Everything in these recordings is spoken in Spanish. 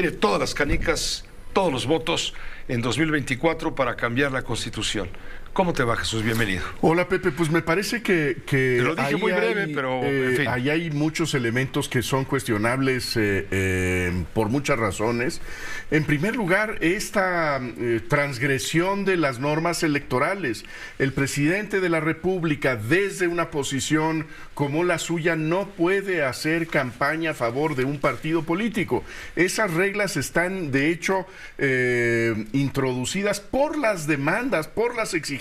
tiene todas las canicas, todos los votos en 2024 para cambiar la Constitución. ¿Cómo te va, Jesús? Bienvenido. Hola, Pepe. Pues me parece que. te lo dije muy breve, pero. Eh, ahí hay muchos elementos que son cuestionables eh, eh, por muchas razones. En primer lugar, esta transgresión de las normas electorales. El presidente de la República, desde una posición como la suya, no puede hacer campaña a favor de un partido político. Esas reglas están, de hecho, introducidas por las demandas, por las exigencias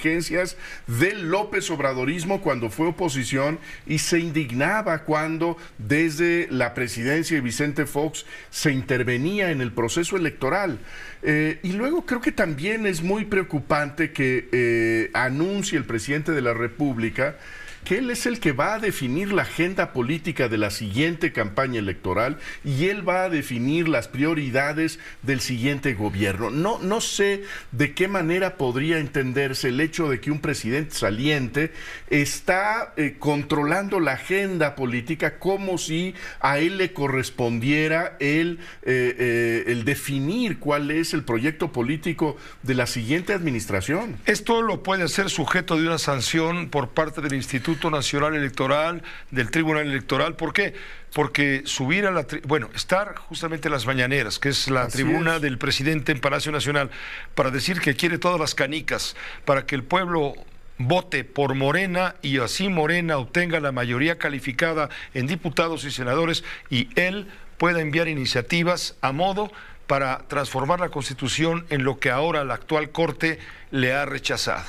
del López Obradorismo cuando fue oposición y se indignaba cuando desde la presidencia de Vicente Fox se intervenía en el proceso electoral. Eh, y luego creo que también es muy preocupante que eh, anuncie el presidente de la República que él es el que va a definir la agenda política de la siguiente campaña electoral y él va a definir las prioridades del siguiente gobierno. No, no sé de qué manera podría entenderse el hecho de que un presidente saliente está eh, controlando la agenda política como si a él le correspondiera el, eh, eh, el definir cuál es el proyecto político de la siguiente administración. Esto lo puede ser sujeto de una sanción por parte del Instituto Nacional Electoral, del Tribunal Electoral. ¿Por qué? Porque subir a la... Bueno, estar justamente en las mañaneras, que es la tribuna del presidente en Palacio Nacional, para decir que quiere todas las canicas, para que el pueblo vote por Morena y así Morena obtenga la mayoría calificada en diputados y senadores y él pueda enviar iniciativas a modo para transformar la Constitución en lo que ahora la actual Corte le ha rechazado.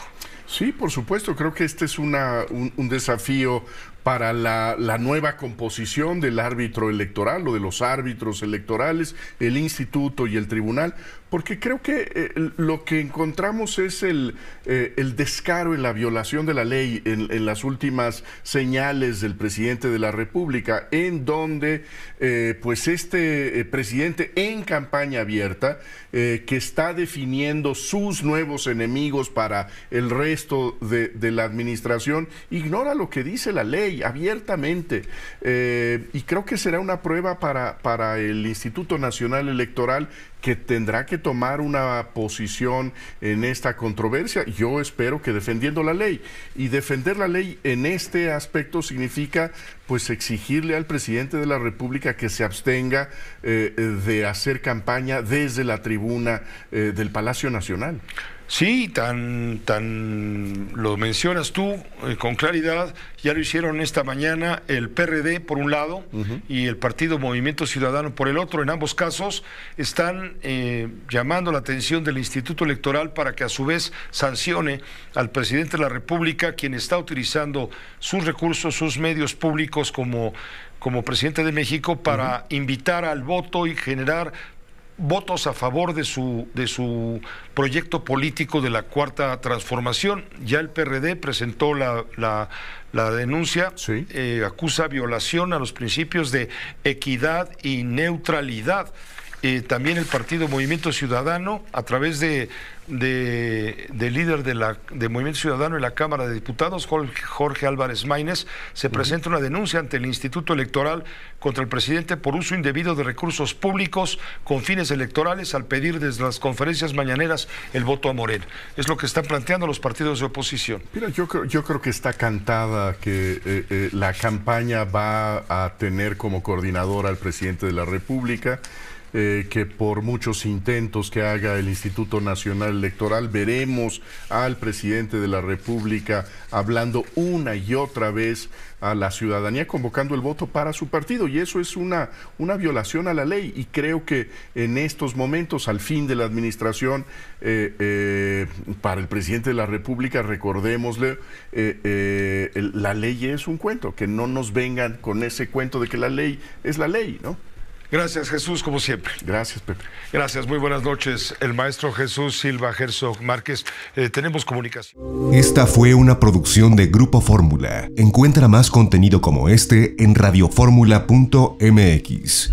Sí, por supuesto, creo que este es una, un, desafío para la, nueva composición del árbitro electoral o de los árbitros electorales, el instituto y el tribunal, porque creo que eh, lo que encontramos es el, eh, el, descaro en la violación de la ley en, las últimas señales del presidente de la República, en donde eh, pues este presidente en campaña abierta, que está definiendo sus nuevos enemigos para el resto, de, la administración ignora lo que dice la ley abiertamente. Eh, y creo que será una prueba para, para el Instituto Nacional Electoral que tendrá que tomar una posición en esta controversia. Yo espero que defendiendo la ley. Y defender la ley en este aspecto significa pues exigirle al presidente de la República que se abstenga eh, de hacer campaña desde la tribuna eh, del Palacio Nacional. Sí, tan, tan lo mencionas tú eh, con claridad. Ya lo hicieron esta mañana el PRD por un lado y el Partido Movimiento Ciudadano por el otro. En ambos casos están eh, llamando la atención del Instituto Electoral para que a su vez sancione al presidente de la República, quien está utilizando sus recursos, sus medios públicos como, como presidente de México para invitar al voto y generar votos a favor de su, de su proyecto político de la cuarta transformación. Ya el PRD presentó la, denuncia, eh, acusa violación a los principios de equidad y neutralidad también el partido Movimiento Ciudadano, a través de, líder de, Movimiento Ciudadano en la Cámara de Diputados, Jorge, Álvarez Maínez, se presenta una denuncia ante el Instituto Electoral contra el presidente por uso indebido de recursos públicos con fines electorales al pedir desde las conferencias mañaneras el voto a Morel. Es lo que están planteando los partidos de oposición. Mira, yo creo, que está cantada que eh, eh, la campaña va a tener como coordinadora al presidente de la República. Eh, que por muchos intentos que haga el Instituto Nacional Electoral, veremos al presidente de la República hablando una y otra vez a la ciudadanía convocando el voto para su partido y eso es una, una violación a la ley y creo que en estos momentos, al fin de la administración, eh, eh, para el presidente de la República, recordémosle, la ley es un cuento, que no nos vengan con ese cuento de que la ley es la ley, ¿no? Gracias, Jesús, como siempre. Gracias, Pepe. Gracias, muy buenas noches. El maestro Jesús Silva Herzog Márquez, eh, tenemos comunicación. Esta fue una producción de Grupo Fórmula. Encuentra más contenido como este en radioformula.mx.